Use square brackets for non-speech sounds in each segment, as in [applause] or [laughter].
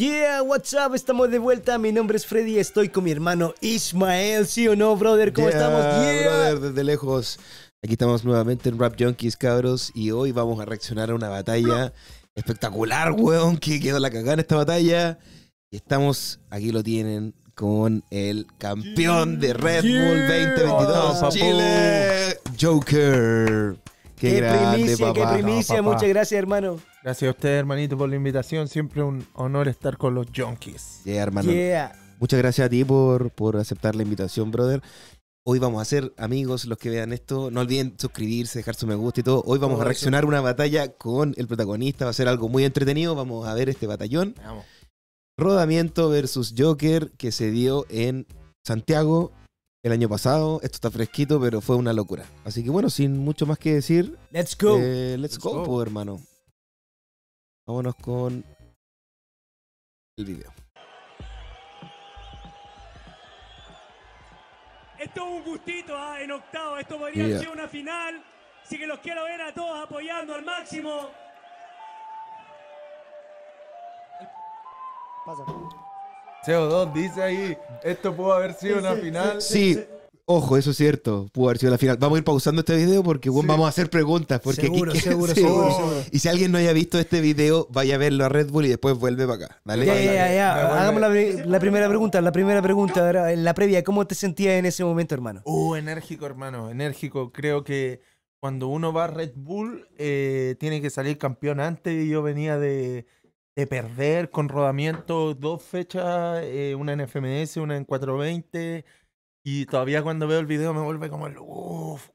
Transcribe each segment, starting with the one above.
Yeah, what's up, estamos de vuelta. Mi nombre es Freddy, estoy con mi hermano Ismael, ¿sí o no, brother? ¿Cómo estamos? Yeah, brother, desde lejos. Aquí estamos nuevamente en Rap Junkies, cabros, y hoy vamos a reaccionar a una batalla espectacular, weón, que quedó la cagada en esta batalla. Y estamos, aquí lo tienen, con el campeón de Red Bull 2022, Chile, Joker. Qué, primicia, qué primicia. Muchas gracias, hermano. Gracias a usted, hermanito, por la invitación. Siempre un honor estar con los junkies. Yeah, hermano. Muchas gracias a ti por, por aceptar la invitación, brother. Hoy vamos a hacer, amigos los que vean esto. No olviden suscribirse, dejar su me gusta y todo. Hoy vamos a reaccionar una batalla con el protagonista. Va a ser algo muy entretenido. Vamos a ver este batallón. Rodamiento versus Joker que se dio en Santiago el año pasado. Esto está fresquito, pero fue una locura. Así que bueno, sin mucho más que decir. Let's go. Eh, let's, go, pues, hermano. Vámonos con el video. Esto es un gustito ah, en octavo. Esto podría ser una final. Así que los quiero ver a todos apoyando al máximo. Pasa. CO2 dice ahí, esto pudo haber sido una final. Sí. Ojo, eso es cierto, pudo haber sido la final. Vamos a ir pausando este video porque vamos a hacer preguntas. Porque seguro, [laughs] oh. seguro, Y si alguien no haya visto este video, vaya a verlo a Red Bull y después vuelve para acá. Dale. Ya, ya, ya. Hagamos la, primera pregunta, la primera pregunta, en la previa. ¿Cómo te sentías en ese momento, hermano? Uh, enérgico, hermano, enérgico. Creo que cuando uno va a Red Bull, eh, tiene que salir campeón antes y yo venía de de perder con rodamiento dos fechas, eh, una en FMS, una en 420. Y todavía cuando veo el video me vuelve como el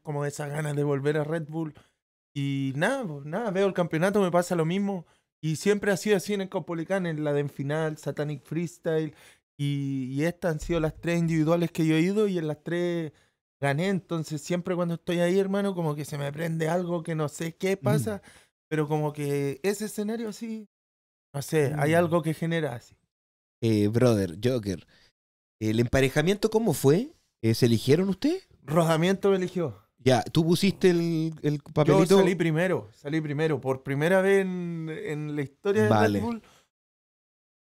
como esas ganas de volver a Red Bull. Y nada, pues, nada, veo el campeonato, me pasa lo mismo. Y siempre ha sido así en el Copolicán, en la de final, Satanic Freestyle. Y, y estas han sido las tres individuales que yo he ido y en las tres gané. Entonces siempre cuando estoy ahí, hermano, como que se me prende algo que no sé qué mm. pasa. Pero como que ese escenario sí no sé, hay mm. algo que genera así. Eh, brother, Joker, ¿el emparejamiento cómo fue? ¿Eh, ¿Se eligieron ustedes? Rojamiento me eligió. Ya, tú pusiste el, el papelito. Yo salí primero, salí primero. Por primera vez en, la historia vale. del Red Bull.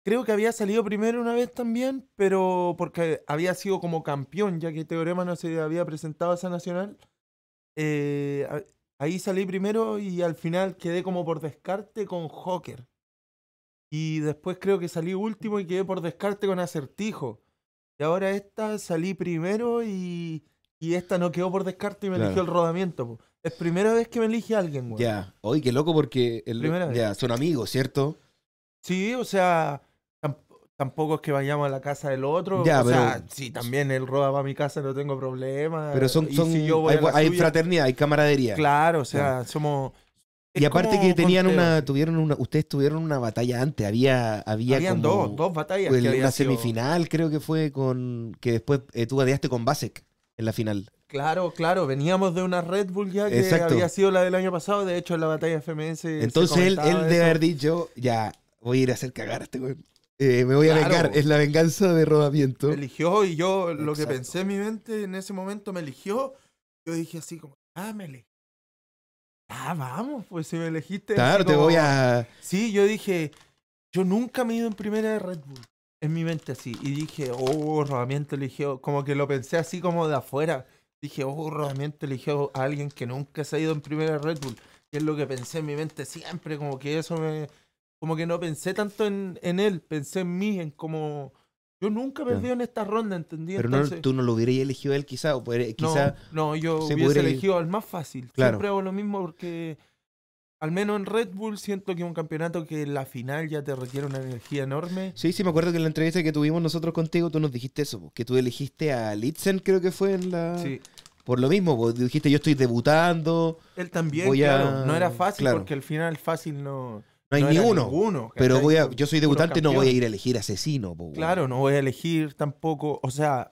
Creo que había salido primero una vez también, pero porque había sido como campeón, ya que Teorema no se había presentado a esa nacional. Eh, ahí salí primero y al final quedé como por descarte con Joker. Y después creo que salí último y quedé por descarte con acertijo. Y ahora esta salí primero y, y esta no quedó por descarte y me eligió el rodamiento. Es primera vez que me elige alguien, güey. Ya, oye, qué loco porque son amigos, ¿cierto? Sí, o sea, tampoco es que vayamos a la casa del otro. Ya, o sea, también él roba para mi casa, no tengo problema. Pero son, si yo voy hay, fraternidad, hay camaradería. Claro, o sea, somos y aparte que tenían una, tuvieron una, ustedes tuvieron una batalla antes, había, había Habían como, dos, dos batallas. una semifinal creo que fue con, que después eh, tú gadeaste con Basek en la final. Claro, claro, veníamos de una Red Bull ya que había sido la del año pasado, de hecho en la batalla FMS. Entonces él, él debe haber dicho, ya, voy a ir a hacer cagar a este güey. Eh, me voy a vengar, es la venganza de rodamiento. Me eligió y yo lo que pensé en mi mente en ese momento me eligió, yo dije así como, ah, Ah, vamos, pues si me elegiste. Claro, te voy a. Sí, yo dije, yo nunca me he ido en primera de Red Bull. En mi mente así. Y dije, oh, rodamiento eligió. Oh, como que lo pensé así como de afuera. Dije, oh, rodamiento eligió a oh, alguien que nunca se ha ido en primera de Red Bull. Y es lo que pensé en mi mente siempre. Como que eso me. Como que no pensé tanto en, en él, pensé en mí, en cómo yo nunca he perdido en esta ronda, ¿entendí? Pero tú no lo hubieras elegido él quizá, no, no, yo hubiese elegido al más fácil. Claro. Siempre hago lo mismo porque al menos en Red Bull siento que es un campeonato que la final ya te requiere una energía enorme. Sí, sí, me acuerdo que en la entrevista que tuvimos nosotros contigo tú nos dijiste eso, que tú elegiste a Litzen, creo que fue en la... Sí. Por lo mismo, vos dijiste yo estoy debutando. Él también, claro, no era fácil porque al final fácil no... No hay ni uno. Ninguno, pero voy a, yo soy debutante, no voy a ir a elegir asesino. claro, no voy a elegir tampoco. O sea,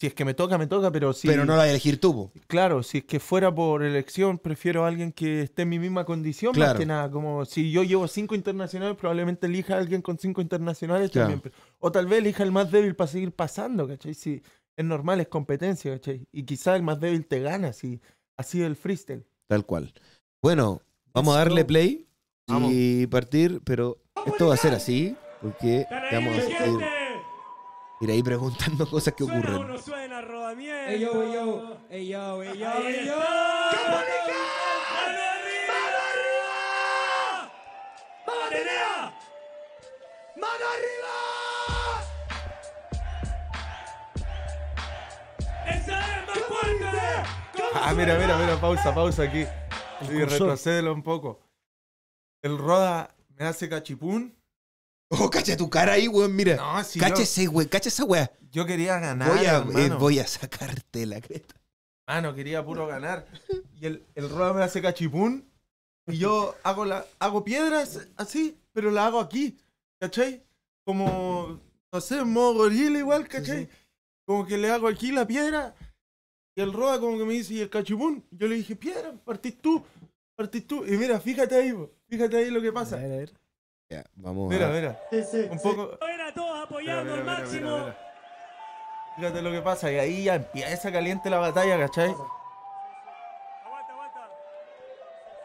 si es que me toca, me toca, pero si. Pero no la voy a elegir tú. Claro, si es que fuera por elección, prefiero a alguien que esté en mi misma condición, más que nada. Como si yo llevo cinco internacionales, probablemente elija a alguien con cinco internacionales también. O tal vez elija el más débil para seguir pasando, ¿cachai? Si es normal, es competencia, Y quizá el más débil te gana, si así el freestyle. Tal cual. Bueno, vamos a darle play y partir, pero esto va a ser así, porque vamos a ir, ir, ahí preguntando [laughs] cosas que ocurren. Suena, uno suena, rodamiento. Ey, yo, arriba! ¡Mano arriba! ¡Esa es más fuerte! Ah, mira, mira, mira, pausa, pausa aquí. Y retrocédelo un poco. El Roda me hace cachipún. [laughs] Oh, cacha tu cara ahí, weón, mira. No, si Cáchese, yo, cacha esa weá. Yo quería ganar. Voy a, eh, voy a sacarte la creta. Mano, quería puro ganar. Y el, el Roda me hace cachipún. Y yo hago, la, hago piedras así, pero la hago aquí. ¿Cachai? Como, no sé, modo gorila igual, ¿cachai? Como que le hago aquí la piedra. Y el Roda como que me dice, ¿y el cachipún? Yo le dije, piedra, partís tú partís tú. Y mira, fíjate ahí, fíjate ahí lo que pasa. A ver, a ver. Ya, vamos mira, a... mira. Sí, sí, un poco. Mira, todos apoyando al máximo. Fíjate lo que pasa, y ahí ya empieza caliente la batalla, ¿cachai? Aguanta, aguanta.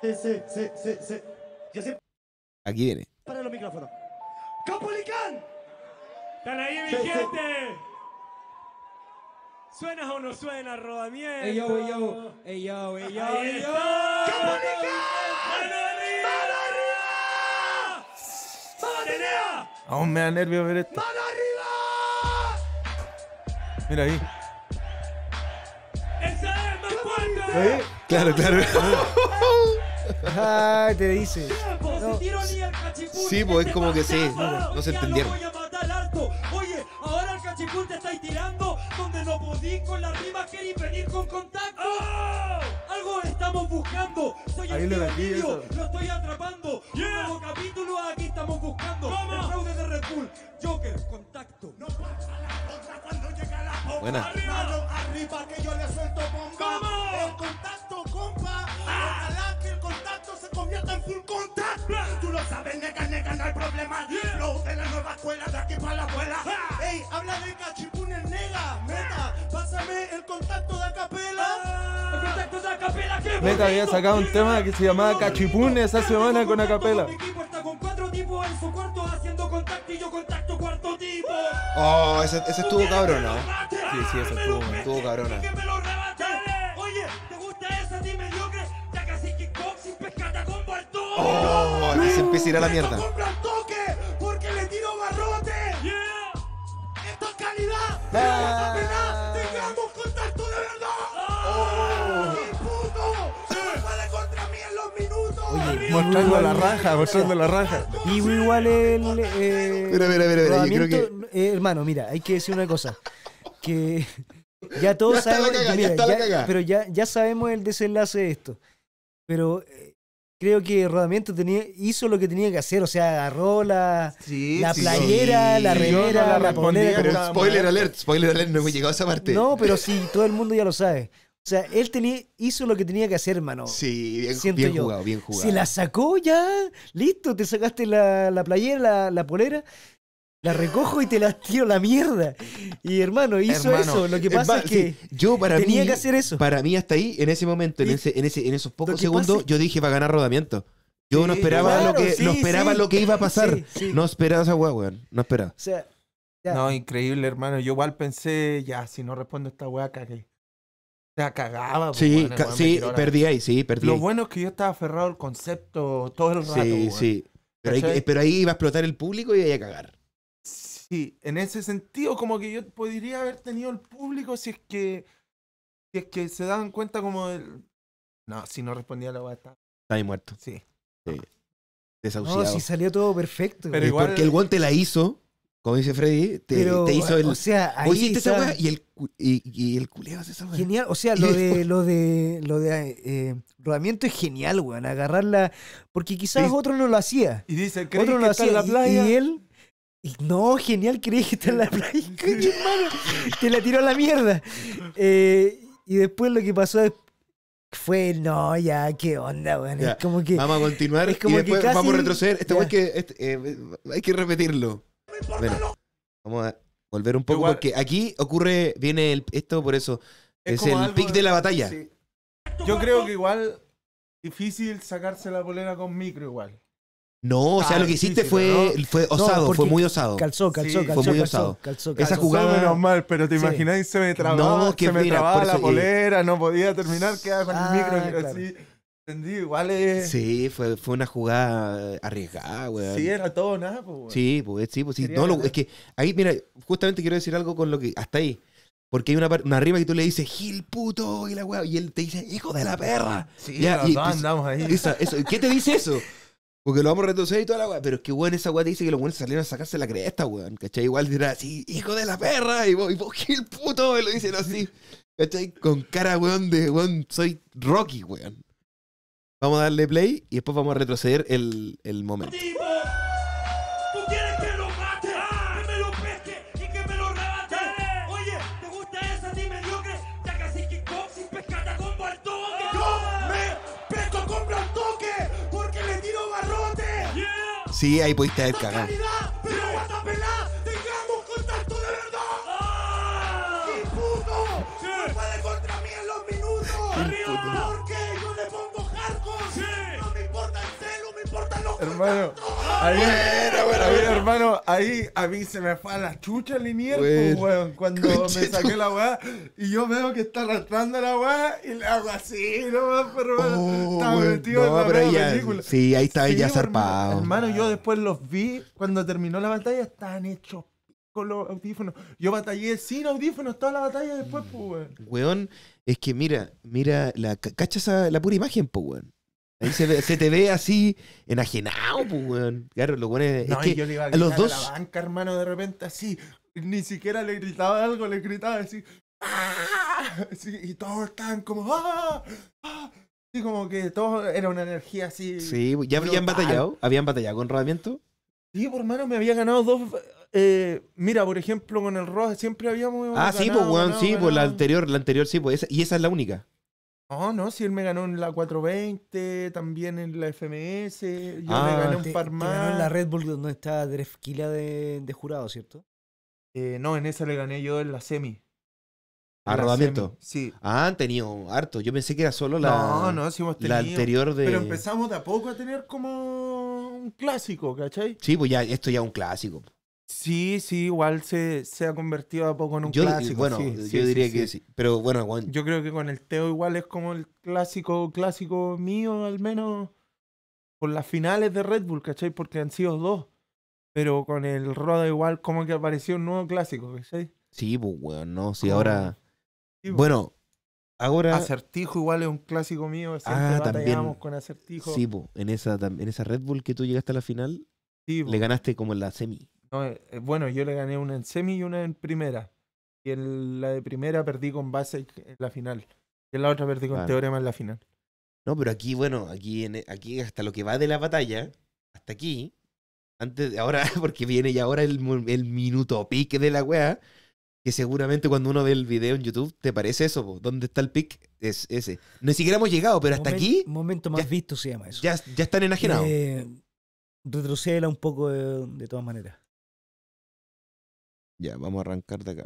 Sí, sí, sí, sí, sí. Aquí viene. Para los micrófonos. ¡Capolicán! ¡Están ahí, mi gente! ¿Suena o no suena rodamiento? Ey yo, ey yo, ey yo, ey yo, ey yo. arriba! Aún me da nervio ver esto. ¡Mano arriba! Mira ahí. ¡Esa es más fuerte! ¿Eh? Claro, claro. Ay, [laughs] ah, te dice. No. Sí, pues es como que sí. No, se entendieron. Oye, ahora el cachipul te está tirando no podí con la rima, querí venir con contacto. ¡Oh! Algo estamos buscando, soy Ahí el tío lo estoy atrapando. Yeah. nuevo capítulo aquí estamos buscando. ¡Vamos! El fraude de Red Bull, Joker, contacto. No pasa la otra cuando llega la bomba. Buena. Arriba, arriba que yo le suelto bomba. ¡Vamos! El contacto, compa. ¡Ah! Ojalá que el contacto se convierta en full contact. Tú lo sabes, nega, nega, no hay problema. Lo Flow de la nueva escuela, de aquí para la abuela. ¡Ah! Ey, habla de cachipún el nega el contacto de ah, había sacado un tema que se llamaba Cachipún esa semana con Acapela. Oh, ese, estuvo cabrón, Sí, sí, ese estuvo, estuvo Oh, se empieza a a la mierda. de la raja, de la raja. Y igual el. Eh, mira, mira, eh, hermano, mira, hay que decir una cosa. Que [laughs] ya todos saben pero ya, ya sabemos el desenlace de esto. Pero eh, creo que Rodamiento tenía, hizo lo que tenía que hacer. O sea, agarró la, la playera, la remera, la, la Spoiler alert, spoiler alert, no hemos llegado a esa parte. No, pero sí, todo el mundo ya lo sabe. O sea, él tenía, hizo lo que tenía que hacer, hermano. Sí, bien, jugado, bien jugado. Se la sacó ya, listo, te sacaste la, playera, la, polera, la recojo y te la tiro la mierda. Y hermano, hizo eso. Lo que pasa es que yo para tenía mí, que hacer eso. Para mí hasta ahí, en ese momento, en, ese, en, ese, en esos pocos segundos, yo dije, va a ganar rodamiento. Yo no esperaba, lo, que, esperaba lo que iba a pasar. No esperaba esa weá, weón. No esperaba. No, increíble, hermano. Yo igual pensé, ya, si no respondo a esta weá, cagué te cagaba. Pues, sí, sí perdí ahí, sí, perdí. Lo bueno es que yo estaba aferrado al concepto todo el rato. Sí, sí. Pero ahí, iba a explotar el público y iba a cagar. Sí, en ese sentido, como que yo podría haber tenido el público si es que si es que se daban cuenta como el... No, si no respondía la guata. Está ahí muerto. Sí. sí. Desahuciado. No, si salió todo perfecto. Pero Porque el guante la hizo como dice Freddy, te, hizo el. O sea, ahí, y el, y, el culeo hace esa wea. Genial, o sea, [laughs] lo de, lo de, lo eh, de rodamiento es genial, weón. Agarrarla. Porque quizás otro no lo hacía. Y dice, otro no lo está hacía, la Y, él. no, genial, creí que está en la [laughs] playa. [laughs] Coño, hermano. te la tiró a la mierda. Eh, y después lo que pasó fue, no, ya, qué onda, weón. Es como que. Vamos a continuar es como y después vamos a retroceder. Este, que, este eh, hay que repetirlo vamos a volver un poco porque aquí ocurre, viene el- esto por eso. Es, el pic de la batalla. Yo creo que igual difícil sacarse la polera con micro igual. No, o sea, ah, lo que hiciste fue, fue osado, fue muy osado. Calzó, calzó, calzó. fue muy osado. Esa jugada- menos mal, pero te imaginas imagináis se me trababa, se me trababa la eh, polera, no podía terminar, quedaba con el micro ah, así entendí, igual es... Sí, fue, fue una jugada arriesgada, weón. Sí, era todo nada, pues, Sí, pues, sí, pues sí. No, es que ahí, mira, justamente quiero decir algo con lo que... Hasta ahí. Porque hay una, una rima que tú le dices, Gil puto, y la weá, y él te dice, hijo de la perra. Sí, ya, y, andamos ahí. ¿Y eso, ¿Qué te dice eso? Porque lo vamos a retroceder y toda la weá. Pero es que, weón, esa weá te dice que los weones salieron a sacarse la cresta, weón. ¿Cachai? Igual dirá así, hijo de la perra. Y vos, y vos Gil puto, y lo dicen así. ¿Cachai? Con cara, weón, de weón, soy Rocky, weón. Vamos a darle play y después vamos a retroceder el, el momento. ¿Tú quieres que lo mate? ¡Que me lo pesque y que me lo rebate! Oye, ¿te gusta esa ti mediocre? Ya casi que sin pescata con baltoque. ¡Yo me pesco con toque porque le tiro barrote! Sí, ahí pudiste haber cagado. hermano, ahí, ver, hermano, ahí a mí se me fue a la chucha lineal, pues, weón, cuando me saqué la weá y yo veo que está arrastrando la weá y le hago así, no más, pero oh, estaba metido en la película. Sí, ahí está ella Hermano, yo después los vi cuando terminó la batalla, estaban hechos con los audífonos. Yo batallé sin audífonos toda la batalla después, pues, weón. Weón, es que mira, mira, la, cacha la pura imagen, pues, weón se, te ve así enajenado, pues, weón. Claro, lo bueno es, que yo a, los dos. la banca, hermano, de repente así. Ni siquiera le gritaba algo, le gritaba así. Ah", y todos estaban como. ¡Ah! ah" como que todo era una energía así. Sí, ya habían batallado. ¿Habían batallado con rodamiento? Sí, por pues, hermano, me había ganado dos. Eh, mira, por ejemplo, con el rojo siempre habíamos. Ah, sí, pues, weón, sí, pues la anterior, la anterior sí, pues. Esa, y esa es la única. Oh, no, no, si él me ganó en la 420, también en la FMS, yo le ah, gané un par más. en la Red Bull donde está Drefquila de, jurado, ¿cierto? Eh, no, en esa le gané yo en la semi. Ah, ¿A rodamiento? sí. Ah, han tenido harto. Yo pensé que era solo la, no, no, sí hemos tenido, anterior de. Pero empezamos de a poco a tener como un clásico, ¿cachai? Sí, pues ya, esto ya es un clásico. Sí, sí, igual se, ha convertido a poco en un eh, clásico. yo diría que sí. Pero bueno, Yo creo que con el Teo igual es como el clásico, clásico mío, al menos por las finales de Red Bull, ¿cachai? Porque han sido dos. Pero con el Roda igual como que apareció un nuevo clásico, ¿cachai? Sí, pues no, si ahora. Pues. Bueno, ahora. Acertijo igual es un clásico mío. ah, también. con acertijo. Sí, pues, en esa, en esa Red Bull que tú llegaste a la final, pues. le ganaste como en la semi. Eh, eh, bueno, yo le gané una en semi y una en primera. Y en la de primera perdí con base en la final. Y en la otra perdí con teorema en la final. No, pero aquí, bueno, aquí, en, eh, aquí hasta lo que va de la batalla, hasta aquí, antes de ahora, [laughs] porque viene ya ahora el, minuto pic de la wea que seguramente cuando uno ve el video en YouTube te parece eso, ¿dónde está el pic? Es ese. Ni siquiera hemos llegado, pero hasta aquí. Momento más visto se llama eso. Ya, están enajenados. Eh, un poco de todas maneras. Ya, vamos a arrancar de acá.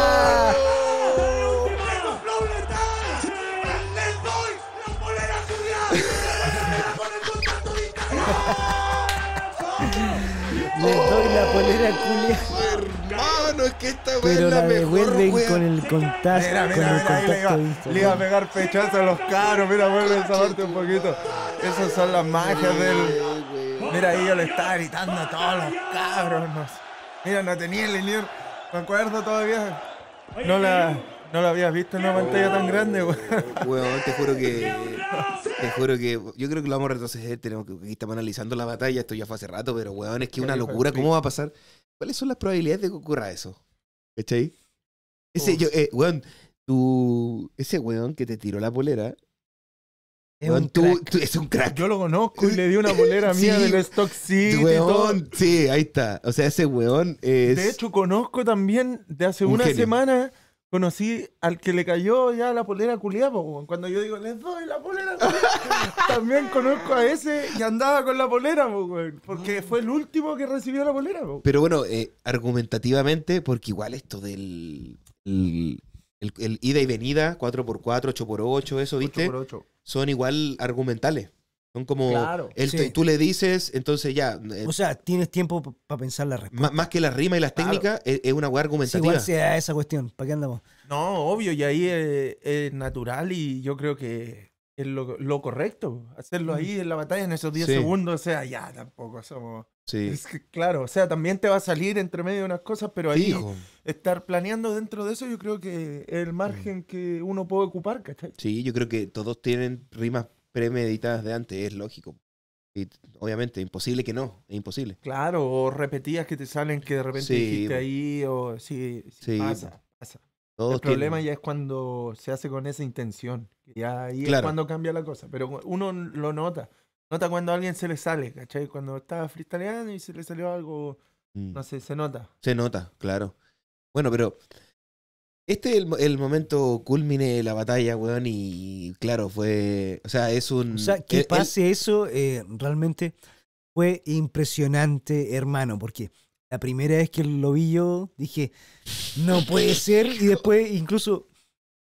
Le doy la polera culia. Hermano, es que esta Pero la, con el Mira, mira, con el contacto le, iba, a pegar pechazo a los caros. Mira, vuelve a salvarte un poquito. Esas son las magias del. Mira, ahí yo le estaba gritando a todos los cabros. Mira, no tenía el líneo. Me acuerdo todavía. No la. No lo habías visto en una pantalla tan grande, weón. [laughs] Weón, te juro que. Te juro que. Yo creo que lo vamos a retroceder. Tenemos que estamos analizando la batalla. Esto ya fue hace rato, pero weón, es que una locura. ¿Cómo va a pasar? ¿Cuáles son las probabilidades de que ocurra eso? ahí? Ese, yo, eh, weón, tú. Ese weón que te tiró la polera. Es un crack. Yo lo conozco y le di una polera [laughs] mía de del Stock City. Weón, sí, ahí está. O sea, ese weón es. De hecho, conozco también de hace una semana conocí al que le cayó ya la polera culiada, cuando yo digo, les doy la polera [laughs] también conozco a ese que andaba con la polera, porque fue el último que recibió la polera. Pero bueno, eh, argumentativamente, porque igual esto del el, ida y venida, 4x4, 8x8, eso, viste Son igual argumentales. Son como él, tú le dices, entonces ya. Eh, o sea, tienes tiempo para pensar la respuesta. Más, que la rima y las técnicas, e-, es, una hueá argumentativa. Sí, igual sea esa cuestión, ¿para qué andamos? No, obvio, y ahí eh, es, natural y yo creo que es lo, correcto. Hacerlo mm. ahí en la batalla en esos 10 segundos, o sea, ya tampoco somos. Sí. Es que, claro, o sea, también te va a salir entre medio de unas cosas, pero ahí estar planeando dentro de eso, yo creo que es el margen que uno puede ocupar, ¿cachai? Sí, yo creo que todos tienen rimas premeditadas de antes, es lógico. Y obviamente, imposible que no, es imposible. Claro, o repetidas que te salen que de repente sí. ahí, o sí, pasa, el problema ya es cuando se hace con esa intención. Ya ahí es cuando cambia la cosa. Pero uno lo nota. Nota cuando a alguien se le sale, ¿cachai? Cuando estaba freestyleando y se le salió algo, mm. no sé, se nota. Se nota, claro. Bueno, pero este es el, momento culmine de la batalla, weón, y claro, fue. O sea, es un. O sea, que pase eso eh, realmente fue impresionante, hermano, porque la primera vez que lo vi yo dije, no puede ser, y después incluso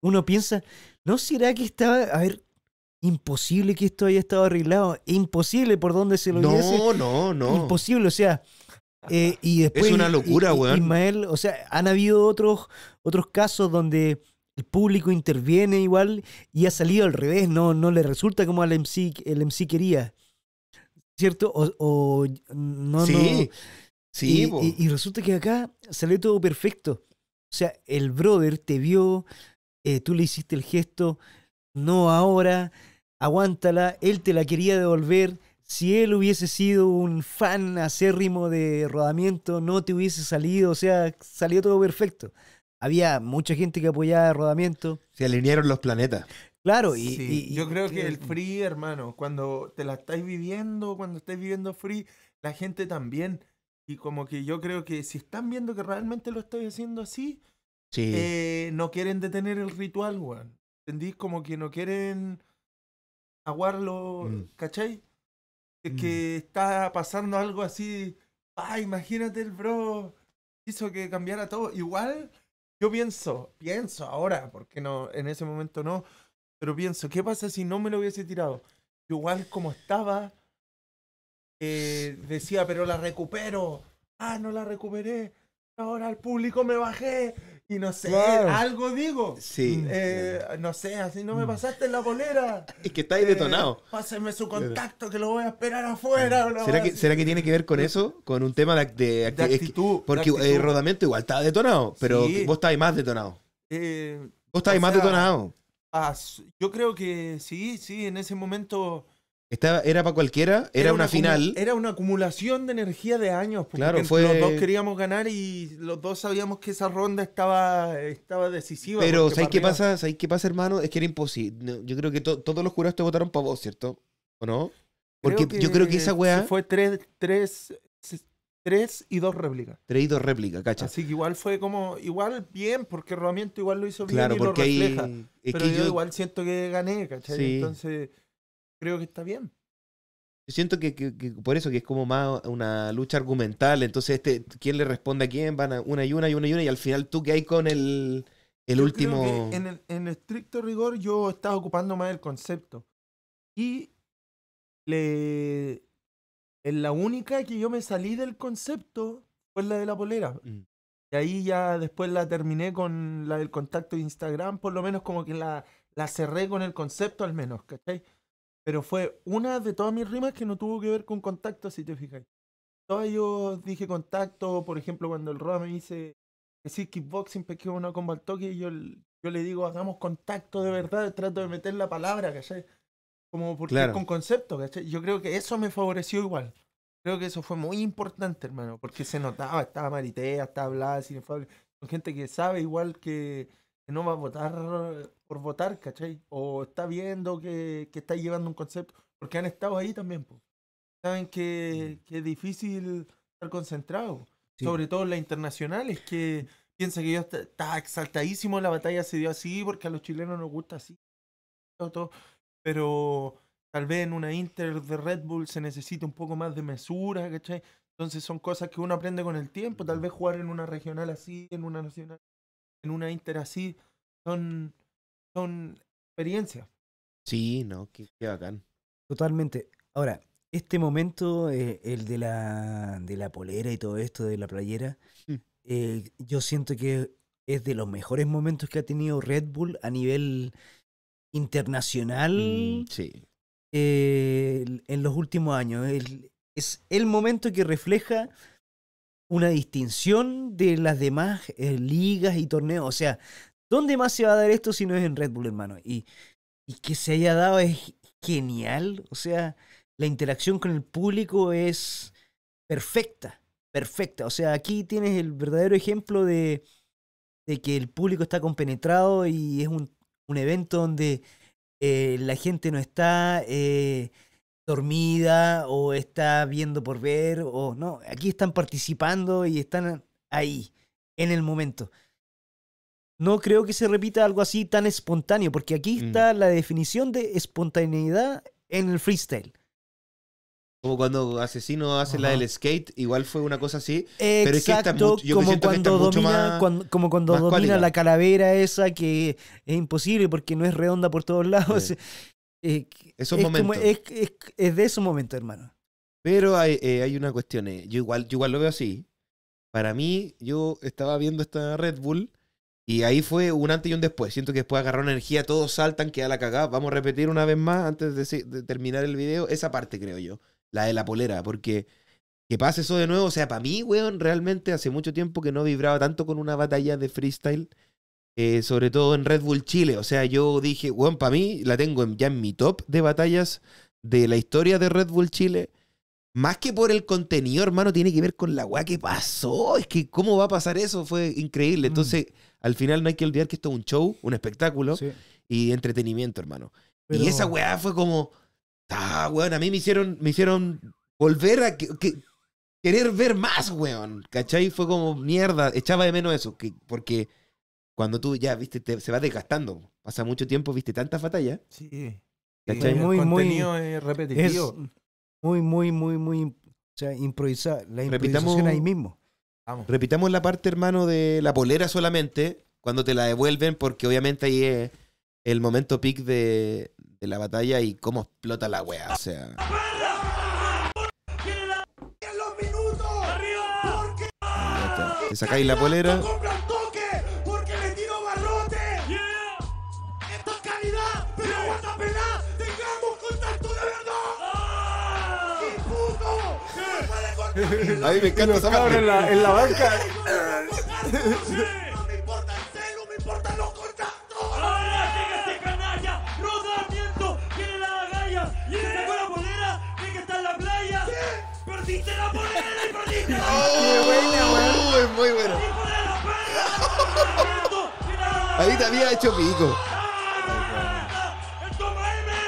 uno piensa, ¿no será que estaba. A ver, imposible que esto haya estado arreglado, imposible por dónde se lo No, no, no. Imposible, o sea. Eh, y después, es una locura, weón. Ismael, o sea, han habido otros, otros casos donde el público interviene igual y ha salido al revés, no, no le resulta como al MC, el MC quería. ¿Cierto? O, no, sí, no. Sí, y, resulta que acá salió todo perfecto. O sea, el brother te vio, eh, tú le hiciste el gesto, no ahora, aguántala, él te la quería devolver si él hubiese sido un fan acérrimo de rodamiento, no te hubiese salido, o sea, salió todo perfecto. Había mucha gente que apoyaba rodamiento. Se alinearon los planetas. Claro, y, yo creo que el free, hermano, cuando te la estáis viviendo, cuando estáis viviendo free, la gente también. Y como que yo creo que si están viendo que realmente lo estoy haciendo así, eh, no quieren detener el ritual, weón. ¿Entendís? Como que no quieren aguarlo, mm. Mm. que está pasando algo así, ah, imagínate el bro, hizo que cambiara todo. Igual yo pienso, pienso ahora, porque no, en ese momento no, pero pienso, ¿qué pasa si no me lo hubiese tirado? Igual como estaba, eh, decía, pero la recupero, ah, no la recuperé, ahora al público me bajé, y no sé, algo digo. Sí. Eh, no sé, así no me mm. pasaste en la bolera. [laughs] Es que estáis ahí detonado. Eh, pásenme su contacto que lo voy a esperar afuera. ¿Será, que, ¿Será que tiene que ver con eso? Con un tema de, porque el eh, rodamiento igual está detonado, pero vos estáis más detonado. vos estáis más detonado. yo creo que sí, sí, en ese momento estaba, era para cualquiera, era, una, final. Era una acumulación de energía de años, porque claro, los dos queríamos ganar y los dos sabíamos que esa ronda estaba, estaba decisiva. Pero ¿sabes qué, pasa, qué pasa, hermano? Es que era imposible. Yo creo que todos los jurados te votaron para vos, ¿cierto? ¿O no? Porque yo creo que esa weá... Fue tres, tres, tres y dos réplicas. Tres y dos réplicas, cacha. Así que igual fue como, igual bien, porque el Rodamiento igual lo hizo bien claro, y porque lo refleja. pero yo, igual siento que gané, ¿cachai? Entonces creo que está bien. Yo siento que, por eso que es como más una lucha argumental. Entonces, este, ¿quién le responde a quién? Van a una y una y una y una. Y al final tú que hay con el, el último. en, el, en estricto rigor, yo estaba ocupando más el concepto. Y le. En la única que yo me salí del concepto fue la de la polera. Mm. Y ahí ya después la terminé con la del contacto de Instagram, por lo menos como que la, la cerré con el concepto al menos, ¿cachai? Pero fue una de todas mis rimas que no tuvo que ver con contacto, si te fijáis. Todas yo dije contacto, por ejemplo, cuando el Roda me dice que sí, kickboxing, pesqué una combo al toque, yo, yo le digo, hagamos contacto de verdad, trato de meter la palabra, ¿cachai? Como porque claro. con concepto, ¿cachai? Yo creo que eso me favoreció igual. Creo que eso fue muy importante, hermano, porque se notaba, estaba Maritea, estaba Blas, con gente que sabe igual que, no va a votar por votar, ¿cachai? O está viendo que, que está llevando un concepto, porque han estado ahí también, po. saben que, mm. es difícil estar concentrado, sobre todo en internacional, internacionales, que piensa que yo está, exaltadísimo, la batalla se dio así porque a los chilenos nos gusta así, todo, pero tal vez en una Inter de Red Bull se necesita un poco más de mesura, ¿cachai? Entonces son cosas que uno aprende con el tiempo, tal mm. vez jugar en una regional así, en una nacional en una Inter así son, son experiencias. Sí, no, qué, bacán. Totalmente. Ahora, este momento, eh, el de la, de la polera y todo esto, de la playera, mm. eh, yo siento que es de los mejores momentos que ha tenido Red Bull a nivel internacional mm, sí. Eh, en los últimos años. es el momento que refleja una distinción de las demás eh, ligas y torneos. O sea, ¿dónde más se va a dar esto si no es en Red Bull, hermano? Y, y que se haya dado es genial. O sea, la interacción con el público es perfecta, perfecta. O sea, aquí tienes el verdadero ejemplo de, de que el público está compenetrado y es un, un evento donde eh, la gente no está... Eh, dormida o está viendo por ver o no. Aquí están participando y están ahí, en el momento. No creo que se repita algo así tan espontáneo, porque aquí mm. está la definición de espontaneidad en el freestyle. Como cuando Asesino hace la del skate, igual fue una cosa así. Exacto, como cuando domina, como cuando domina la calavera esa que es imposible porque no es redonda por todos lados. [laughs] es es, de esos momentos, hermano. Pero hay, eh, una cuestión. yo, igual, igual lo veo así. Para mí, yo estaba viendo esta Red Bull y ahí fue un antes y un después. Siento que después agarró energía, todos saltan, queda la cagada. Vamos a repetir una vez más antes de, de terminar el video. Esa parte, creo yo. La de la polera, porque que pase eso de nuevo. O sea, para mí, weón, realmente hace mucho tiempo que no vibraba tanto con una batalla de freestyle eh, sobre todo en Red Bull Chile. O sea, yo dije, bueno, para mí la tengo ya en mi top de batallas de la historia de Red Bull Chile. Más que por el contenido, hermano, tiene que ver con la weá que pasó. Es que, ¿cómo va a pasar eso? Fue increíble. Mm. Entonces, al final no hay que olvidar que esto es un show, un espectáculo y entretenimiento, hermano. Y esa weá fue como, ah, weón, a mí me hicieron, me hicieron volver a querer ver más, weón. ¿Cachai? Fue como mierda. Echaba de menos eso, que, porque cuando tú ya, viste, se va desgastando. Pasa mucho tiempo, viste, tantas batallas. Sí. muy, muy repetitivo. muy, muy, muy, muy. O sea, improvisar. La improvisación ahí mismo. Vamos. Repitamos la parte, hermano, de la polera solamente, cuando te la devuelven, porque obviamente ahí es el momento peak de, la batalla y cómo explota la wea. O sea. Te sacáis la polera. verdad, tengamos contacto de verdad. ¡Ah! ¡Qué puto! ¡No puede [laughs] A mí me encanta esa parte. En la, en la banca. No [laughs] me importa el celu, me importan los contactos. Ahora llega este canalla, rodamiento, tiene la galla, ¡Se le sacó la polera, tiene que está en la playa. Perdiste la polera y perdiste la oh, polera. Muy buena, muy bueno! Ahí te había hecho pico.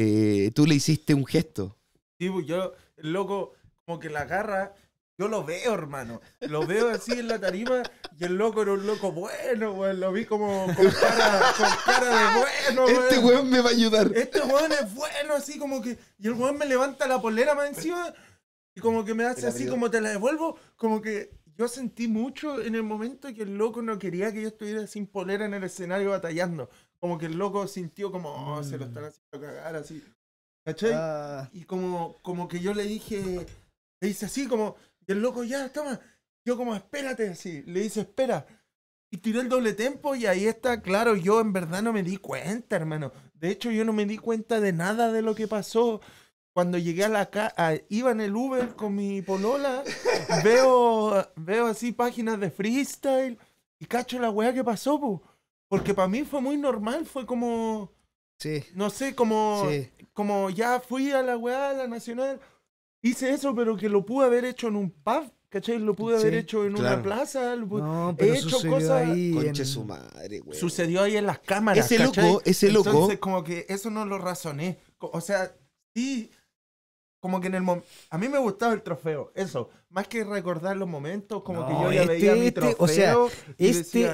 Eh, tú le hiciste un gesto. Sí, pues, yo, el loco, como que la agarra, yo lo veo, hermano. Lo veo así en la tarima y el loco era un loco bueno, Lo vi como con cara, con cara de bueno, Este weón me va a ayudar. Este weón es bueno, así como que. Y el weón me levanta la polera más encima y como que me hace así, como te la devuelvo. Como que yo sentí mucho en el momento que el loco no quería que yo estuviera sin polera en el escenario batallando como que el loco sintió como, oh, se lo están mm. haciendo cagar así. ¿Cachai? Ah. Y como, como que yo le dije, le hice así como, y el loco ya, toma. Yo como, espérate así. Le hice, espera. Y tiré el doble tempo y ahí está, claro, yo en verdad no me di cuenta, hermano. De hecho, yo no me di cuenta de nada de lo que pasó. Cuando llegué a la casa, iba en el Uber con mi polola, [laughs] veo, veo así páginas de freestyle y cacho la weá que pasó, po. Porque para mí fue muy normal, fue como... Sí. No sé, como, como ya fui a la weá, a la nacional, hice eso, pero que lo pude haber hecho en un pub, ¿cachai? Lo pude haber hecho en una plaza. Lo He hecho cosas. Ahí Conche su madre, Sucedió ahí en las cámaras. Ese loco, ese loco. Entonces, como que eso no lo razoné. O sea, sí como que en el momento... a mí me gustaba el trofeo, eso, más que recordar los momentos, como que yo ya este, veía mi trofeo. Este, o sea,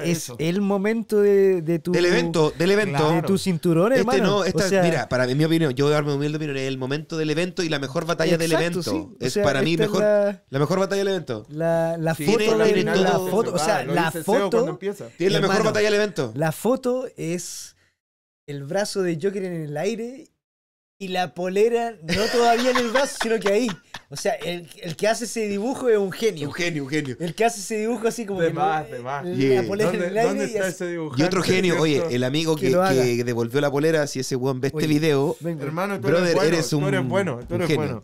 este es el momento de, tu del evento, del evento, de tu cinturón, este no, esta, mira, para mi opinión, yo voy a darme humilde opinión, es el momento del evento y la mejor batalla del evento, es para mí mejor la, mejor batalla del evento. La, foto, la foto, o sea, ah, la foto tiene la mejor batalla del evento. La foto es el brazo de Joker en el aire y la polera no todavía en el vaso, sino que ahí. O sea, el, el, que hace ese dibujo es un genio. Un genio, un genio. El que hace ese dibujo así como. De más, eh, de más. La polera en el está y, ese otro genio, oye, el amigo que, que, devolvió la polera, si ese weón ve este video. Hermano, tú, brother, eres, un, eres bueno, eres bueno.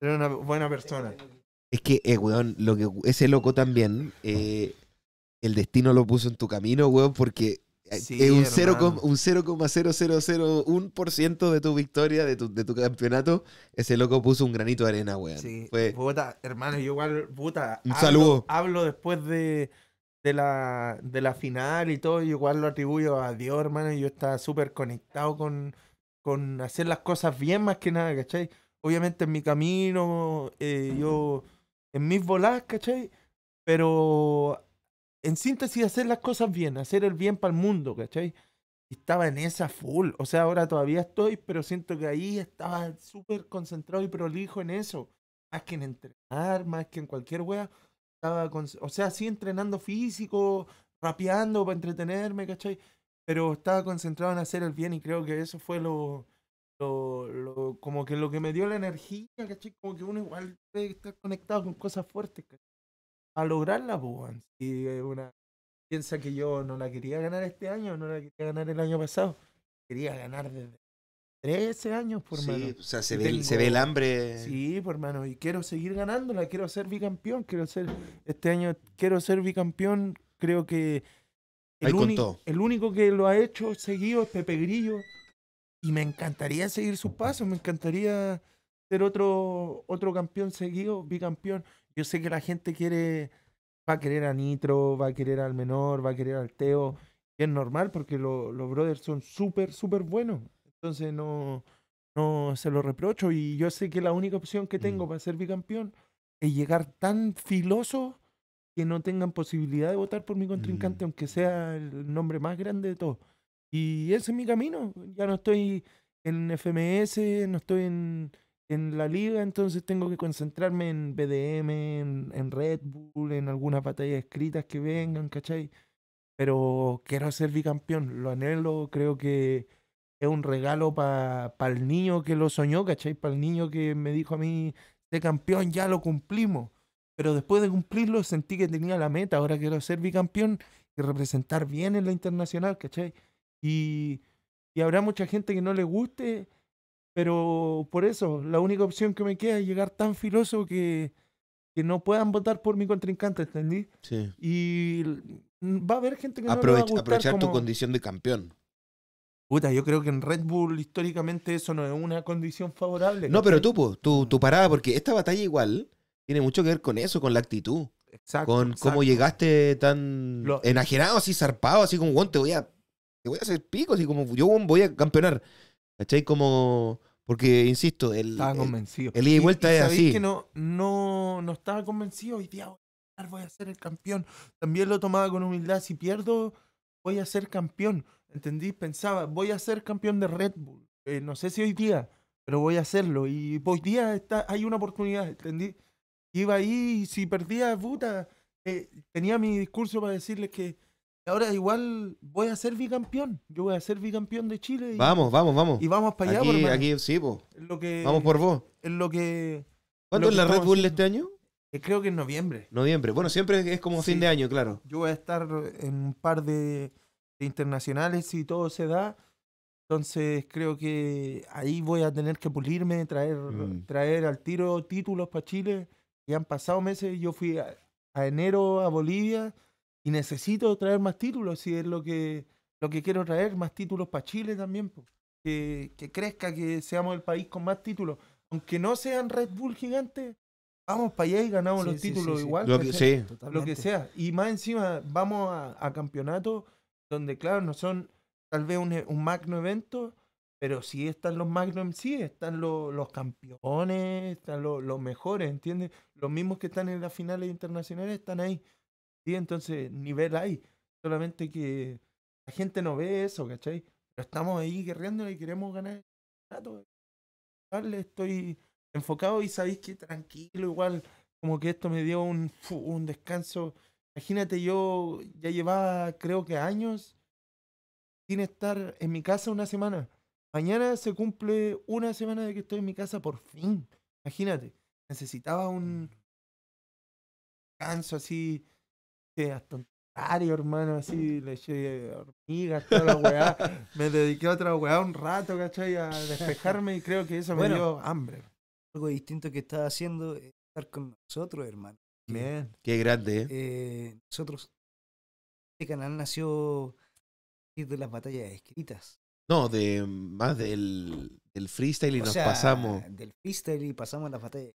Eres una buena persona. Es que, eh, weón, lo que, ese loco también, eh, el destino lo puso en tu camino, weón, porque eh, es un 0,0001% de tu victoria, de tu, de tu campeonato, ese loco puso un granito de arena, weón. Sí, puta, hermano, yo igual, puta. Un hablo, saludo. Hablo después de, de, la, de la final y todo, igual lo atribuyo a Dios, hermano, y yo estaba súper conectado con, con hacer las cosas bien más que nada, ¿cachai? Obviamente en mi camino, eh, yo, en mis voladas, ¿cachai? Pero en síntesis, hacer las cosas bien, hacer el bien para el mundo, ¿cachai? Estaba en esa full. O sea, ahora todavía estoy, pero siento que ahí estaba súper concentrado y prolijo en eso. Más que en entrenar, más que en cualquier wea. Estaba o sea, sí entrenando físico, rapeando para entretenerme, ¿cachai? Pero estaba concentrado en hacer el bien y creo que eso fue lo, lo, como que lo que me dio la energía, ¿cachai? Como que uno igual puede estar conectado con cosas fuertes, ¿cachai? a lograrla, la Si una piensa que yo no la quería ganar este año, no la quería ganar el año pasado, quería ganar desde 13 años, por mano. Sí, o sea, se ve, se ve, el hambre. Sí, por mano, y quiero seguir ganándola, quiero ser bicampeón, quiero ser, este año quiero ser bicampeón, creo que el, único, el único que lo ha hecho seguido es Pepe Grillo, y me encantaría seguir sus pasos, me encantaría ser otro, otro campeón seguido, bicampeón. Yo sé que la gente quiere, va a querer a Nitro, va a querer al menor, va a querer al Teo. es normal porque los brothers son súper, súper buenos. Entonces no, no se lo reprocho. Y yo sé que la única opción que tengo mm. para ser bicampeón es llegar tan filoso que no tengan posibilidad de votar por mi contrincante, mm. aunque sea el nombre más grande de todos. Y ese es mi camino. Ya no estoy en FMS, no estoy en en la liga, entonces tengo que concentrarme en BDM, en, Red Bull, en algunas batallas escritas que vengan, ¿cachai? Pero quiero ser bicampeón, lo anhelo, creo que es un regalo para el niño que lo soñó, ¿cachai? Para el niño que me dijo a mí, de campeón, ya lo cumplimos. Pero después de cumplirlo sentí que tenía la meta, ahora quiero ser bicampeón y representar bien en la internacional, ¿cachai? Y, y habrá mucha gente que no le guste pero por eso, la única opción que me queda es llegar tan filoso que, que no puedan votar por mi contrincante, ¿entendí? Sí. Y va a haber gente que no va a gustar Aprovechar tu condición de campeón. Puta, yo creo que en Red Bull históricamente eso no es una condición favorable. No, pero tú, pues tu, tu parada, porque esta batalla igual tiene mucho que ver con eso, con la actitud. Exacto. Con cómo llegaste tan enajenado, así zarpado, así como, bueno, te voy a, te voy a hacer pico, así como, yo voy a campeonar. ¿Cachai? Como. Porque, insisto, él Estaba convencido. El, ida y vuelta es así. que no, no, no estaba convencido y día voy a ser el campeón. También lo tomaba con humildad. Si pierdo, voy a ser campeón. ¿Entendí? Pensaba, voy a ser campeón de Red Bull. Eh, no sé si hoy día, pero voy a hacerlo. Y hoy día está, hay una oportunidad, ¿entendí? Iba ahí y si perdía, puta, eh, tenía mi discurso para decirles que Ahora igual voy a ser bicampeón. Yo voy a ser bicampeón de Chile. Y, vamos, vamos, vamos. Y vamos para allá, aquí, aquí sí, vamos por vos. En lo que. ¿Cuándo es la Red Bull este año? Eh, creo que en noviembre. Noviembre. Bueno, siempre es como fin de año, claro. Yo voy a estar en un par de, de internacionales y todo se da. Entonces creo que ahí voy a tener que pulirme, traer, mm. traer al tiro títulos para Chile. Ya han pasado meses, yo fui a enero a Bolivia, y necesito traer más títulos, si es lo que, lo que quiero traer, más títulos para Chile también. Que, que crezca, que seamos el país con más títulos. Aunque no sean Red Bull gigantes, vamos para allá y ganamos los títulos igual. Lo que, sea, lo que sea. Y más encima, vamos a, campeonatos donde, claro, no son tal vez un, un magno evento, pero sí están los magno sí, están los, los campeones, están los, los, mejores, ¿entiendes? Los mismos que están en las finales internacionales están ahí entonces nivel hay. Solamente que la gente no ve eso, ¿cachai? Pero estamos ahí guerreando y queremos ganar el Vale, estoy enfocado y sabéis que tranquilo, igual, como que esto me dio un, un descanso. Imagínate, yo ya llevaba creo que años sin estar en mi casa una semana. Mañana se cumple una semana de que estoy en mi casa por fin. Imagínate, necesitaba un mm. descanso así hasta hermano, así, le eché hormigas, toda la weá. me dediqué a otra weá un rato, ¿cachai? A despejarme y creo que eso me dio hambre. Algo distinto que estaba haciendo es estar con nosotros, hermano. Bien. Qué grande, ¿eh? eh nosotros, este canal nació de las batallas escritas. No, de más del, freestyle y nos pasamos. Del freestyle y pasamos a las batallas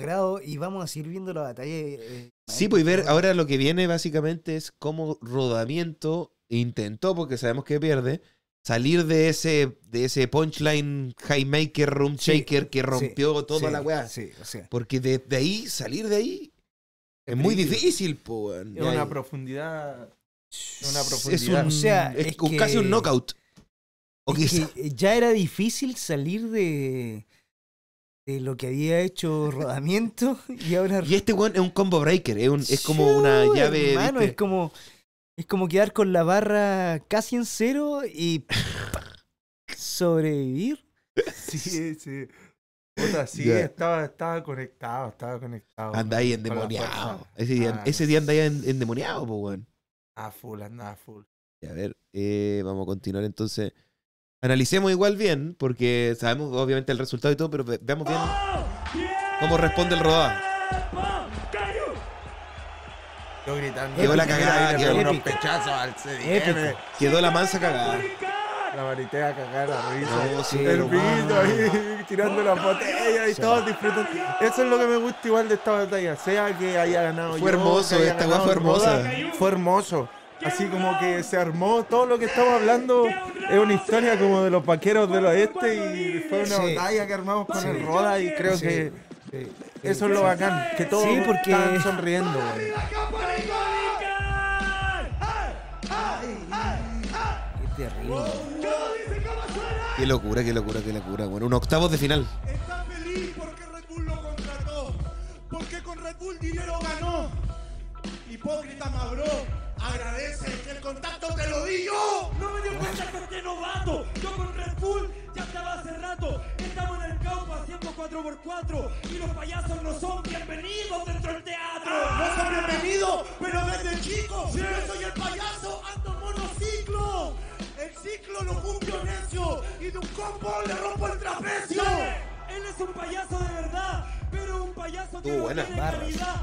grado y vamos a seguir viendo la batalla. Eh, sí, pues ver ahora lo que viene básicamente es cómo Rodamiento intentó, porque sabemos que pierde, salir de ese, de ese punchline highmaker, room shaker que rompió toda la weá. Porque de, ahí, salir de ahí es, muy difícil, po, Es una profundidad. Es casi un knockout. O ya era difícil salir de eh, lo que había hecho rodamiento [laughs] y ahora... Y este es un combo breaker, es, como una llave... Hermano, es como... Es como quedar con la barra casi en cero y [laughs] sobrevivir. Sí, sí. Puta, sí, estaba, estaba, conectado, estaba conectado. Anda ahí endemoniado. Ese día, ah, anda ahí endemoniado, pues, weón. A full, anda a full. Y a ver, eh, vamos a continuar entonces analicemos igual bien, porque sabemos obviamente el resultado y todo, pero veamos bien cómo responde el rodado. Quedó la cagada, quedó unos pechazos al CDM. Quedó la mansa cagada. La maritea cagada, el vino ahí tirando la botellas y todos disfrutando. Eso es lo que me gusta igual de esta batalla. Sea que haya ganado fue Hermoso, esta guapa fue hermosa. Fue hermoso. Así como que se armó todo lo que estamos hablando. Es una historia como de los vaqueros del oeste y fue una batalla que armamos con el Roda y creo que eh, eso es lo bacán, que todos están sonriendo. Qué terrible. Qué locura, qué locura, qué locura. Bueno, un octavos de final. Está feliz porque lo Porque con Red dinero ganó. Hipócrita Mabro. Agradece que el contacto te lo di yo. No me dio cuenta que esté novato. Yo con Red Bull ya estaba hace rato. Estamos en el campo haciendo 4x4 y los payasos no son bienvenidos dentro del teatro. Ah, no son bienvenidos, pero desde chico. Yo soy el payaso, ando monociclo. El ciclo lo cumple necio y de un combo le rompo el trapecio. Él es un payaso de verdad, pero un payaso tiene calidad.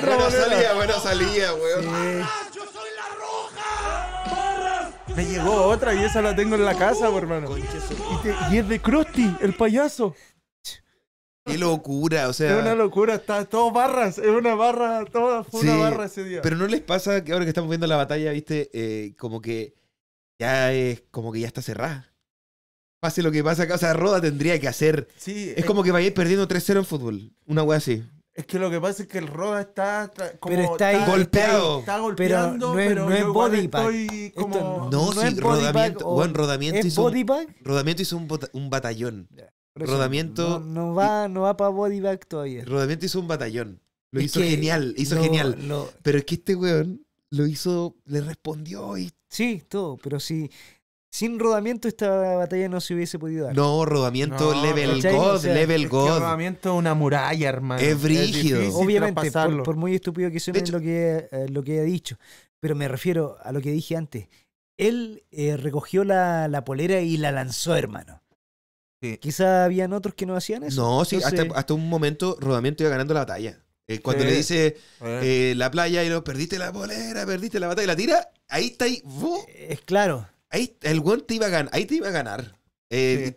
Bueno salía Bueno salía ¡Ah! ¡Yo soy la roja! Me llegó otra y esa la tengo en la casa, hermano. Y, es de Krusty, el payaso. Qué locura, o sea. Es una locura, está todo barras, es una barra, toda fue una barra ese día. Pero no les pasa que ahora que estamos viendo la batalla, viste, eh, como que ya es como que ya está cerrada. Pase lo que pasa acá, o sea, Roda tendría que hacer. sí, Es como eh. que vayáis perdiendo 3-0 en fútbol. Una wea así. Es que lo que pasa es que el Roda está como está, golpeado. Está, golpeando, pero no es, no body no, sí, rodamiento, rodamiento hizo body un, rodamiento hizo un, un batallón. rodamiento no, va no va para body back todavía. Rodamiento hizo un batallón. Lo hizo genial, hizo genial. Pero es que este weón lo hizo, le respondió y Sí, todo, pero sí sin rodamiento esta batalla no se hubiese podido dar. No, rodamiento level god, level god. rodamiento una muralla, hermano. Es brígido. Obviamente, por, muy estúpido que sea lo, que, eh, lo que he dicho. Pero me refiero a lo que dije antes. Él eh, recogió la, polera y la lanzó, hermano. Quizá habían otros que no hacían eso. No, sí, hasta, un momento Rodamiento iba ganando la batalla. Eh, cuando le dice la playa y lo perdiste la polera, perdiste la batalla y la tira, ahí está ahí. Es claro. Ahí el weón te iba a ganar. Ahí te iba a ganar. Eh,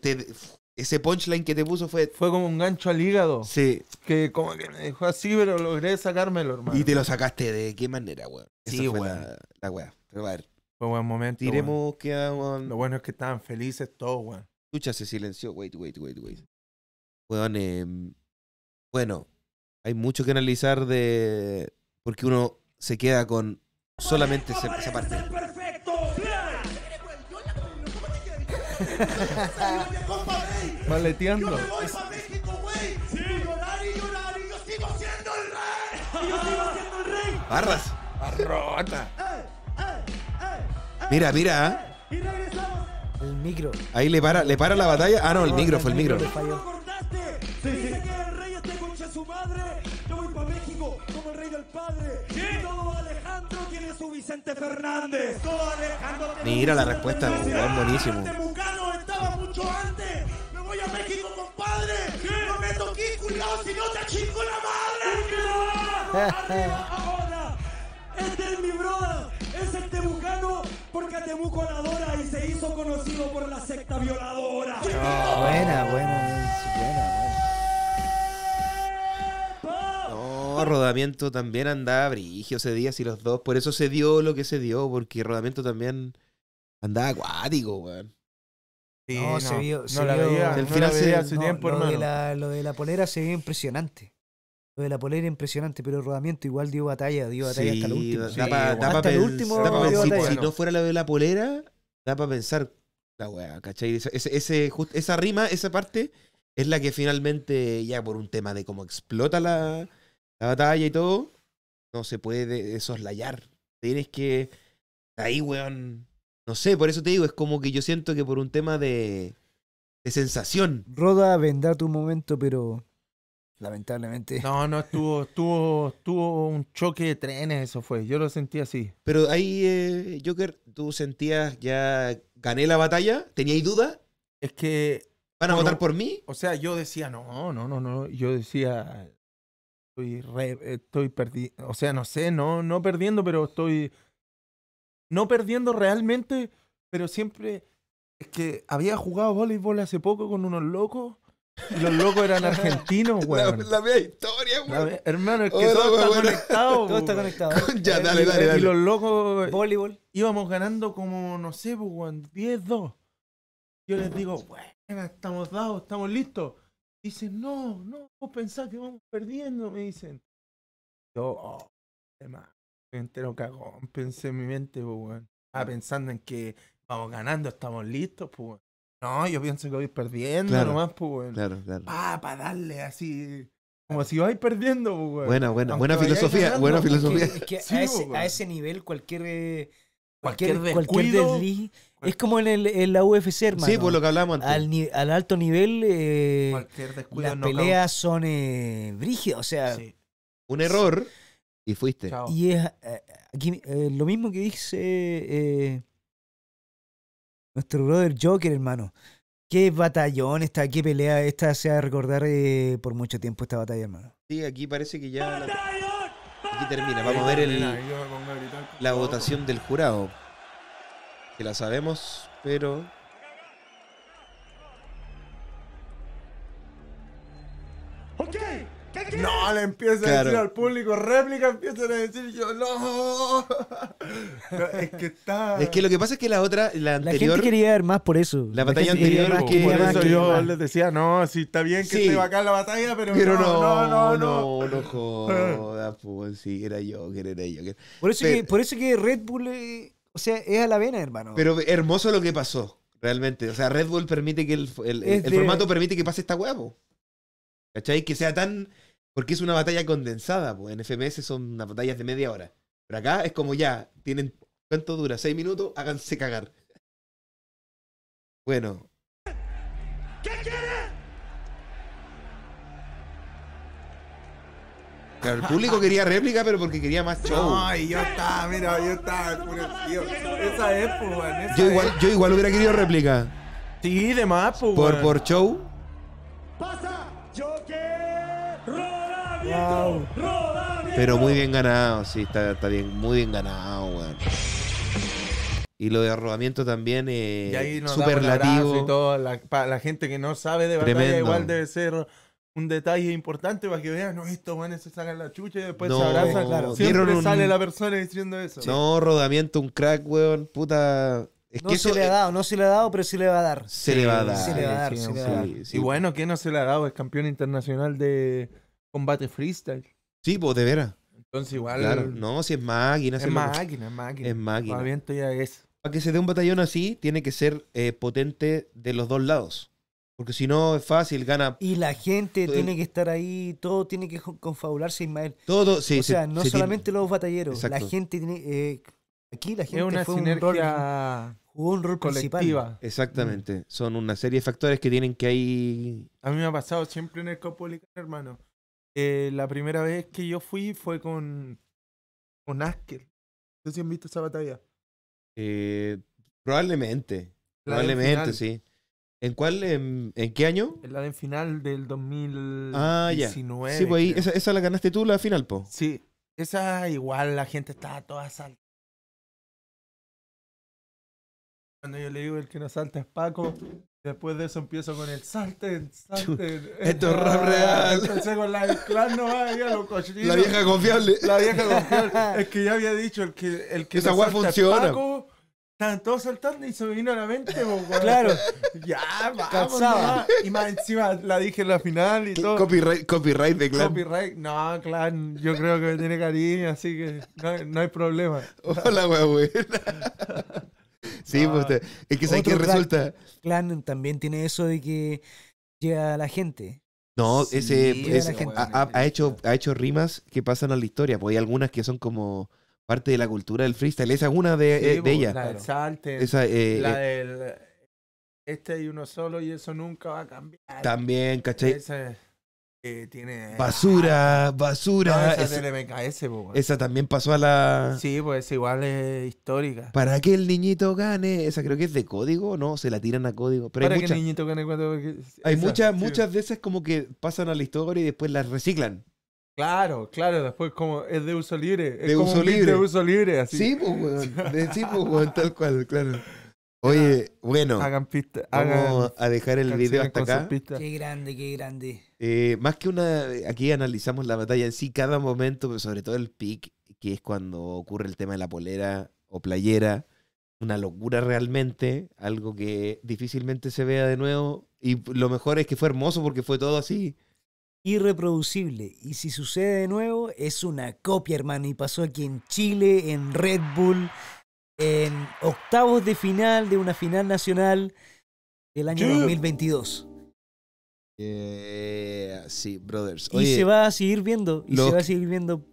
ese punchline que te puso fue. Fue como un gancho al hígado. Sí. Que como que me dejó así, ah, pero logré sacármelo, hermano. Y te lo sacaste de qué manera, weón. sí, fue La, Pero a ver. Fue buen momento. Iremos Lo bueno es que estaban felices todos, weón. Escucha, se silenció. Wait, wait, wait, wait. Weón, eh, bueno, hay mucho que analizar de. Porque uno se queda con solamente esa parte. Maleteando. Barras. Barrota. Mira, mira. ¿ah? El micro. Ahí le para, le para la batalla. Ah, no, el micro fue el micro. Mira la respuesta, buenísimo. arriba ahora. Este es mi brother, es el temucano, porque Temuco la adora y se hizo conocido por la secta violadora. Ah, buena, buena, buena. No, Rodamiento también andaba brigio ese día, y los dos. Por eso se dio lo que se dio, porque Rodamiento también andaba acuático, weón. Sí, no, se vio. No se la vio, el final se, hace lo De la, lo de la polera se vio impresionante. Lo de la polera impresionante, pero el rodamiento igual dio batalla, dio batalla hasta último. el último si, no fuera lo de la polera, da para pensar la weá, ¿cachai? Ese, esa rima, esa parte, es la que finalmente, ya por un tema de cómo explota la, batalla y todo, no se puede soslayar. Tienes que. Ahí, weón. No sé, por eso te digo, es como que yo siento que por un tema de. de sensación. Roda vendrá tu momento, pero lamentablemente. No, no, estuvo, [laughs] tuvo un choque de trenes, eso fue. Yo lo sentí así. Pero ahí, eh, Joker, ¿tú sentías ya gané la batalla? ¿Teníais dudas Es que. ¿Van a votar por mí? O sea, yo decía, no, no, no, no. Yo decía, estoy, estoy perdiendo. O sea, no sé, no, no perdiendo, pero estoy. No perdiendo realmente, pero siempre. Es que había jugado voleibol hace poco con unos locos los locos eran [laughs] argentinos, weón. La, la historia, weón. Hermano, es que todo, está conectado, todo está conectado. ya, dale, eh, dale, Y los locos. Eh, Voleibol. Íbamos ganando como, no sé, pues, weón, 10-2. Yo les digo, weón, estamos dados, estamos listos. Dicen, no, no, vos pensás que vamos perdiendo, me dicen. Yo, oh, Me entero cagón, pensé en mi mente, pues, weón. Ah, pensando en que vamos ganando, estamos listos, pues, no, yo pienso que voy perdiendo nomás, pues, Claro, claro. Ah, para darle así. Como si vais perdiendo, pues, bueno. Buena, buena, buena filosofía, buena filosofía. Es que, a, pues, ese, nivel cualquier. Eh, cualquier, cualquier desliz. Es como en, el, en la UFC, hermano. Sí, pues, por lo que hablamos antes. Al, al alto nivel, eh, las peleas son eh, brígidas. O sea, un error y fuiste. Y es eh, eh, lo mismo que dice nuestro brother Joker, hermano. Qué batallón está qué pelea esta se va a recordar eh, por mucho tiempo esta batalla, hermano. Sí, aquí parece que ya. Aquí termina. Vamos a ver la votación del jurado. Que la sabemos, pero no, le empiezan a decir al público réplica, empiezan a decir yo, no. Es que está. Es que lo que pasa es que la otra, la anterior. La gente quería ver más por eso. La batalla anterior. que, por eso yo les decía, no, sí, está bien que se va acá la batalla, pero, pero no, no, no, no. No, no, no joda, pues, sí, era yo, que era yo. Por, eso que, por eso que Red Bull, eh, o sea, es a la vena, hermano. Pero hermoso lo que pasó. Realmente, o sea, Red Bull permite que el, el, formato permite que pase esta huevo. ¿Cachai? Que sea tan porque es una batalla condensada, pues en FMS son unas batallas de media hora. Pero acá es como ya, tienen. ¿Cuánto dura? ¿Seis minutos? Háganse cagar. Bueno. ¿Qué quieren? el público quería réplica, pero porque quería más show. Ay, yo estaba, mira, yo estaba Esa es, pues, yo, igual, yo igual hubiera querido réplica. Sí, de más, pues. Por, por show. ¡Pasa! Pero muy bien ganado, sí, está, bien, muy bien ganado, weón. Y lo de arrobamiento también eh, superlativo. Y todo. La, para la gente que no sabe de batalla, igual debe ser un detalle importante para que vean, no, estos manes se sacan la chucha y después se abrazan. Claro, siempre sale la persona diciendo eso. No, rodamiento, un crack, weón, puta. Es no se le ha dado, no se le ha dado, pero sí le va a dar. Se sí, le va a dar. le va a Y bueno, ¿qué no se le ha dado? Es campeón internacional de, combate freestyle. Sí, pues de veras. Entonces igual... no, si es máquina. Es máquina, es máquina. Es máquina. ya Para que se dé un batallón así, tiene que ser eh, potente de los dos lados. Porque si no es fácil, gana. Y la gente tiene que estar ahí, todo tiene que confabularse, Ismael. Todo, sí. O sea, no solamente los batalleros, la gente tiene. Eh, aquí la gente es un rol, jugó un rol colectiva. Exactamente. Son una serie de factores que tienen que ahí. A mí me ha pasado siempre en el Copolicán, hermano. Eh, la primera vez que yo fui fue con, con Asker. No sé si han visto esa batalla. Eh, probablemente. probablemente, sí. ¿En cuál? En, qué año? En la final del 2019. Ah, sí, pues esa, la ganaste tú, la final, po. Sí. Esa igual la gente estaba toda salta. Cuando yo le digo el que no salta es Paco, después de eso empiezo con el salten, salten. Esto es ah", rap real. Empecé con la clan no La vieja confiable. La vieja confiable. Es que ya había dicho el que el que Esa no salta funciona. Es Paco, Estaban todos saltando y se vino a la mente, Claro. ya, vamos. Y más encima la dije en la final y todo. Copyright, copyright de Clan. Copyright. No, Clan, yo creo que me tiene cariño, así que no, hay problema. Hola, weón. [laughs] Sí, pues, es que sabes que resulta. Clan también tiene eso de que llega a la gente. No, pues, gente. Ha, hecho, ha hecho rimas que pasan a la historia, pues hay algunas que son como parte de la cultura del freestyle. Esa es una de, sí, eh, pues, La del salte, eh, eh, la del... Este hay uno solo y eso nunca va a cambiar. También, ¿cachai? Ese... Eh, tiene. Basura, basura. esa, también pasó a la. Sí, pues igual es histórica. Para que el niñito gane. Esa creo que es de código, ¿no? Se la tiran a código. Pero Para que el niñito gane cuando. Hay muchas, muchas de esas como que pasan a la historia y después las reciclan. Claro, claro, después como es de uso libre. de uso libre. De uso libre, así. Sí, pues, [laughs] pues tal cual, claro. Oye, bueno, hagan vamos a dejar el video hasta acá. Qué grande, qué grande. Eh, más que una, aquí analizamos la batalla en sí, cada momento, pero sobre todo el pic, que es cuando ocurre el tema de la polera o playera, una locura realmente, algo que difícilmente se vea de nuevo. Y lo mejor es que fue hermoso porque fue todo así. Irreproducible. Y si sucede de nuevo, es una copia, hermano. Y pasó aquí en Chile, en Red Bull en octavos de final de una final nacional del año 2022. Eh, sí, brothers. y se va a seguir viendo, y se va a seguir viendo.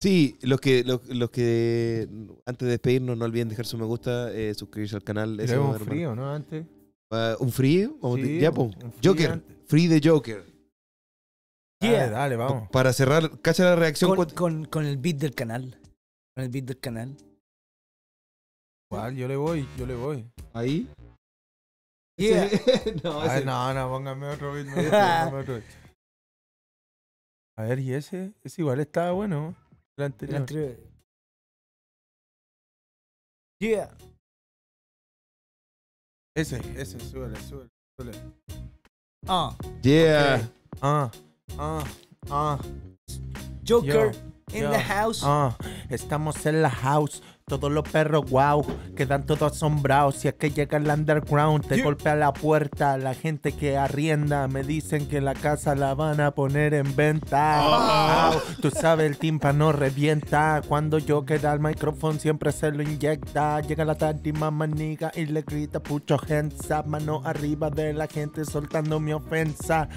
Sí, los que, los, que antes de despedirnos no olviden dejar su me gusta, eh, suscribirse al canal. un frío, ¿no? Antes. Ah, ¿Un frío? ya, pues. Joker. Free the Joker. Dale, vamos. Para cerrar, cacha la reacción. con el beat del canal. Con el beat del canal. Yo le voy, yo le voy. ¿Ahí? Yeah. [laughs] no, no, no, póngame otro beat. otro A ver, y ese, ese igual estaba bueno. El anterior. El anterior. Yeah. Ese, ese, súbele, súbele, súbele. Ah. Yeah. Ah, ah, ah. Joker en in casa. the house. Ah, estamos en la house. Todos los perros, wow, quedan todos asombrados. Si es que llega el underground, te golpea la puerta. La gente que arrienda me dicen que la casa la van a poner en venta. Ah. Tú sabes, el tímpano revienta. Cuando yo queda el micrófono, siempre se lo inyecta. Llega la tarde, mamá y le grita pucho gente. Mano arriba de la gente soltando mi ofensa.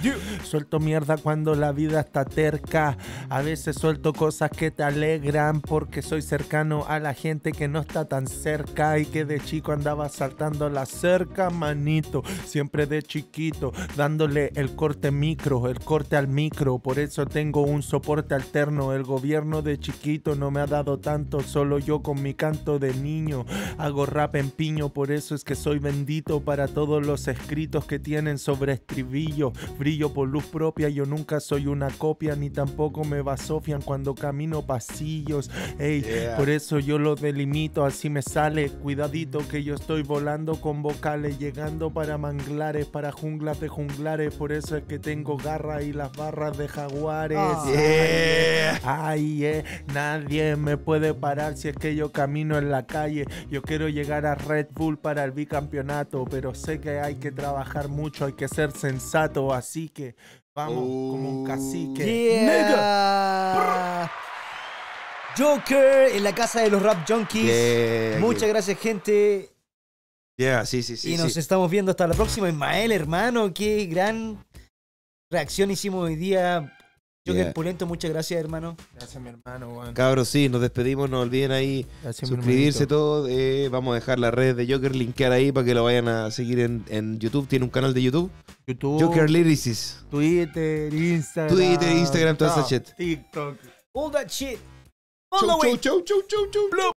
Suelto mierda cuando la vida está terca. A veces suelto cosas que te alegran porque soy cercano a la gente que no está tan cerca y que de chico andaba saltando la cerca, manito. Siempre de chiquito, dándole el corte micro, el corte al micro. Por eso tengo un soporte alterno. El gobierno de chiquito no me ha dado tanto, solo yo con mi canto de niño. Hago rap en piño, por eso es que soy bendito para todos los escritos que tienen sobre estribillo. Brillo por luz propia, yo nunca soy una copia, ni tampoco me basofian cuando camino pasillos. Ey, por eso yo lo delimito, así me sale. Cuidadito que yo estoy volando con vocales, llegando para manglares, para junglas de junglares. Por eso es que tengo garra y las barras de jaguares. Ah. Ay, eh, nadie me puede parar si es que yo camino en la calle. Yo quiero llegar a Red Bull para el bicampeonato, pero sé que hay que trabajar mucho, hay que ser sensato, así que vamos como un cacique. Joker en la casa de los rap junkies. Muchas gracias, gente. Yeah, sí, sí, sí. Y nos estamos viendo hasta la próxima. Ismael, hermano, qué gran reacción hicimos hoy día. Joker Pulento, muchas gracias, hermano. Gracias, mi hermano. Cabros, sí, nos despedimos. No olviden ahí suscribirse todo. Eh, vamos a dejar la red de Joker linkear ahí para que lo vayan a seguir en, YouTube. Tiene un canal de YouTube. YouTube. Joker Lyricist. Twitter, Instagram. Twitter, Instagram, toda esa shit. TikTok. All that shit. Choo choo choo choo choo cho,